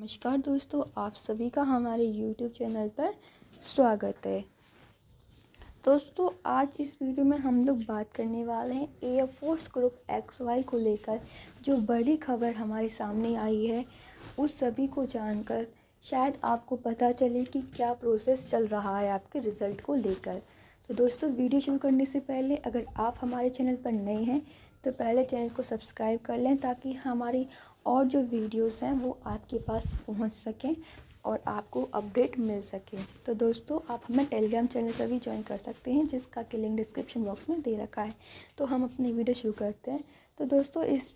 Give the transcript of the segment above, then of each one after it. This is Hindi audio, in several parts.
नमस्कार दोस्तों आप सभी का हमारे YouTube चैनल पर स्वागत है दोस्तों आज इस वीडियो में हम लोग बात करने वाले हैं एयरफोर्स ग्रुप एक्स वाई को लेकर जो बड़ी खबर हमारे सामने आई है उस सभी को जानकर शायद आपको पता चले कि क्या प्रोसेस चल रहा है आपके रिज़ल्ट को लेकर तो दोस्तों वीडियो शुरू करने से पहले अगर आप हमारे चैनल पर नए हैं तो पहले चैनल को सब्सक्राइब कर लें ताकि हमारी और जो वीडियोस हैं वो आपके पास पहुंच सकें और आपको अपडेट मिल सके तो दोस्तों आप हमें टेलीग्राम चैनल पर भी ज्वाइन कर सकते हैं जिसका कि लिंक डिस्क्रिप्शन बॉक्स में दे रखा है तो हम अपनी वीडियो शुरू करते हैं तो दोस्तों इस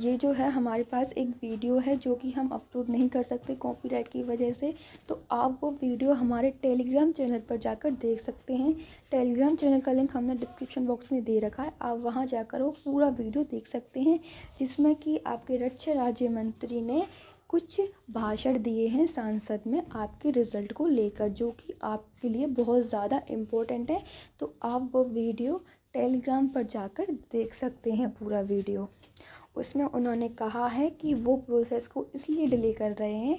ये जो है हमारे पास एक वीडियो है जो कि हम अपलोड नहीं कर सकते कॉपीराइट की वजह से तो आप वो वीडियो हमारे टेलीग्राम चैनल पर जाकर देख सकते हैं टेलीग्राम चैनल का लिंक हमने डिस्क्रिप्शन बॉक्स में दे रखा है आप वहाँ जाकर वो पूरा वीडियो देख सकते हैं जिसमें कि आपके रक्षा राज्य मंत्री ने कुछ भाषण दिए हैं सांसद में आपके रिज़ल्ट को लेकर जो कि आपके लिए बहुत ज़्यादा इम्पोर्टेंट है तो आप वो वीडियो टेलीग्राम पर जाकर देख सकते हैं पूरा वीडियो उसमें उन्होंने कहा है कि वो प्रोसेस को इसलिए डिले कर रहे हैं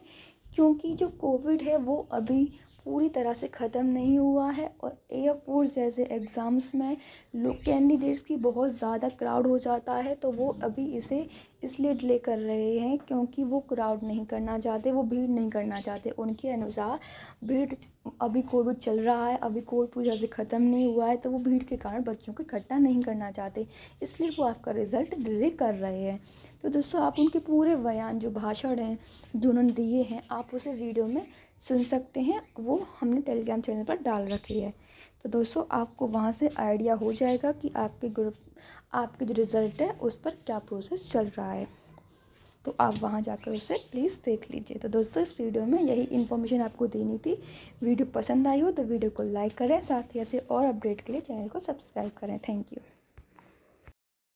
क्योंकि जो कोविड है वो अभी पूरी तरह से ख़त्म नहीं हुआ है और एयरफोर्स जैसे एग्ज़ाम्स में लोग कैंडिडेट्स की बहुत ज़्यादा क्राउड हो जाता है तो वो अभी इसे इसलिए डिले कर रहे हैं क्योंकि वो क्राउड नहीं करना चाहते वो भीड़ नहीं करना चाहते उनके अनुसार भीड़ अभी कोविड चल रहा है अभी कोविड पूरी तरह से ख़त्म नहीं हुआ है तो वो भीड़ के कारण बच्चों को इकट्ठा नहीं करना चाहते इसलिए वो आपका रिज़ल्ट डिले कर रहे हैं तो दोस्तों आप उनके पूरे बयान जो भाषण हैं जो उन्होंने दिए हैं आप उसे वीडियो में सुन सकते हैं वो हमने टेलीग्राम चैनल पर डाल रखी है तो दोस्तों आपको वहाँ से आइडिया हो जाएगा कि आपके ग्रुप आपके जो रिज़ल्ट है उस पर क्या प्रोसेस चल रहा है तो आप वहाँ जाकर उसे प्लीज़ देख लीजिए तो दोस्तों इस वीडियो में यही इन्फॉर्मेशन आपको देनी थी वीडियो पसंद आई हो तो वीडियो को लाइक करें साथ ही ऐसे और अपडेट के लिए चैनल को सब्सक्राइब करें थैंक यू